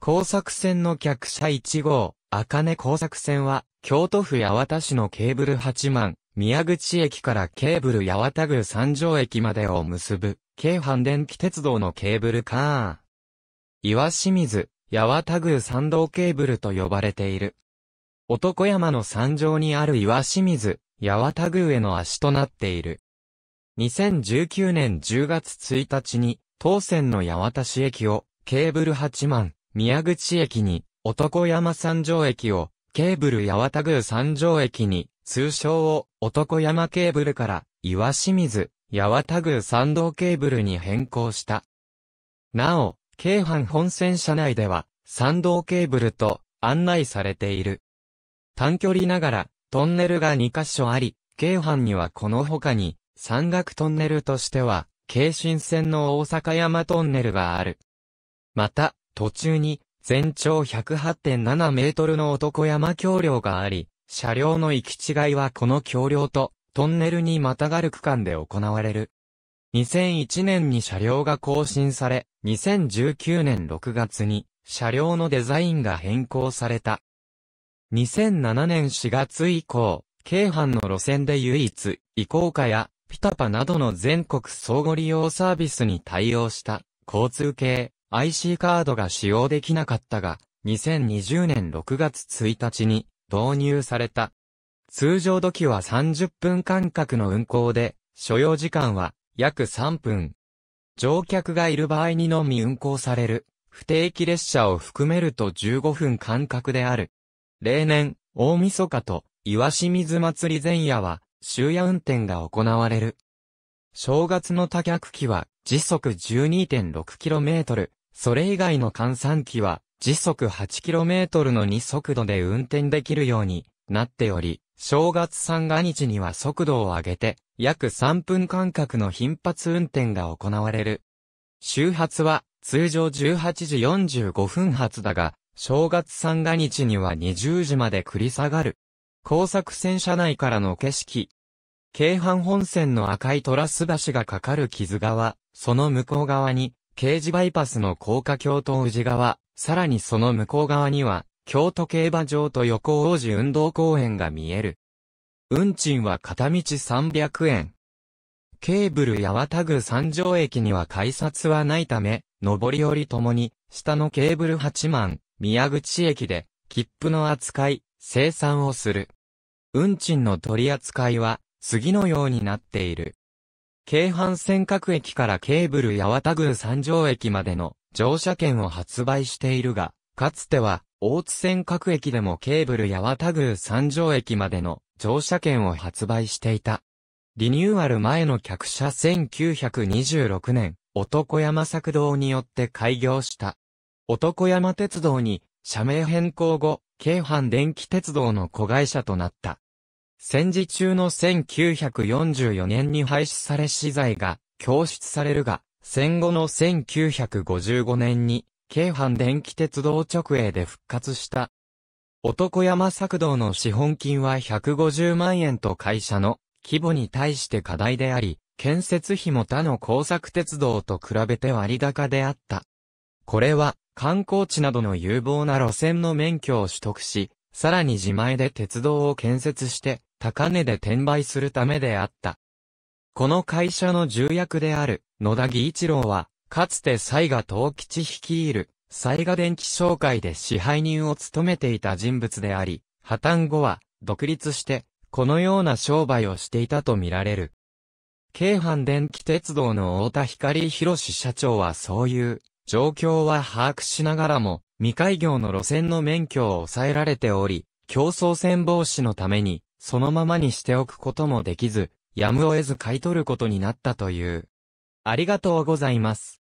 工作船の客車1号、赤根工作船は、京都府八幡市のケーブル8万、宮口駅からケーブル八幡宮三条駅までを結ぶ、京阪電気鉄道のケーブルカー。岩清水、八幡宮三道ケーブルと呼ばれている。男山の山上にある岩清水、八幡宮への足となっている。2019年10月1日に、当線の八幡市駅を、ケーブル8万、宮口駅に、男山三条駅を、ケーブル八幡宮三条駅に、通称を、男山ケーブルから、岩清水、八幡宮三道ケーブルに変更した。なお、京阪本線車内では、三道ケーブルと案内されている。短距離ながら、トンネルが2カ所あり、京阪にはこの他に、山岳トンネルとしては、京新線の大阪山トンネルがある。また、途中に全長108.7メートルの男山橋梁があり、車両の行き違いはこの橋梁とトンネルにまたがる区間で行われる。2001年に車両が更新され、2019年6月に車両のデザインが変更された。2007年4月以降、京阪の路線で唯一、移行化やピタパなどの全国相互利用サービスに対応した交通系 IC カードが使用できなかったが、2020年6月1日に導入された。通常時は30分間隔の運行で、所要時間は約3分。乗客がいる場合にのみ運行される、不定期列車を含めると15分間隔である。例年、大晦日と岩清水祭り前夜は、終夜運転が行われる。正月の多客機は時速 12.6km、それ以外の換算機は、時速 8km の2速度で運転できるようになっており、正月三が日には速度を上げて、約3分間隔の頻発運転が行われる。周発は、通常18時45分発だが、正月三が日には20時まで繰り下がる。工作線車内からの景色。京阪本線の赤いトラス橋がかかる木津川、その向こう側に、刑事バイパスの高架橋と宇治川、さらにその向こう側には、京都競馬場と横王子運動公園が見える。運賃は片道300円。ケーブル八幡宮三条駅には改札はないため、上り下りともに、下のケーブル八万、宮口駅で、切符の扱い、生産をする。運賃の取り扱いは、次のようになっている。京阪線各駅からケーブル八幡宮三条駅までの乗車券を発売しているが、かつては、大津線各駅でもケーブル八幡宮三条駅までの乗車券を発売していた。リニューアル前の客車1926年、男山作動によって開業した。男山鉄道に社名変更後、京阪電気鉄道の子会社となった。戦時中の1944年に廃止され資材が供出されるが、戦後の1955年に、京阪電気鉄道直営で復活した。男山作動の資本金は150万円と会社の規模に対して課題であり、建設費も他の工作鉄道と比べて割高であった。これは観光地などの有望な路線の免許を取得し、さらに自前で鉄道を建設して、高値で転売するためであった。この会社の重役である野田義一郎は、かつて西賀東吉率いる西賀電機商会で支配人を務めていた人物であり、破綻後は独立してこのような商売をしていたとみられる。京阪電気鉄道の太田光博社長はそういう状況は把握しながらも、未開業の路線の免許を抑えられており、競争戦防止のために、そのままにしておくこともできず、やむを得ず買い取ることになったという。ありがとうございます。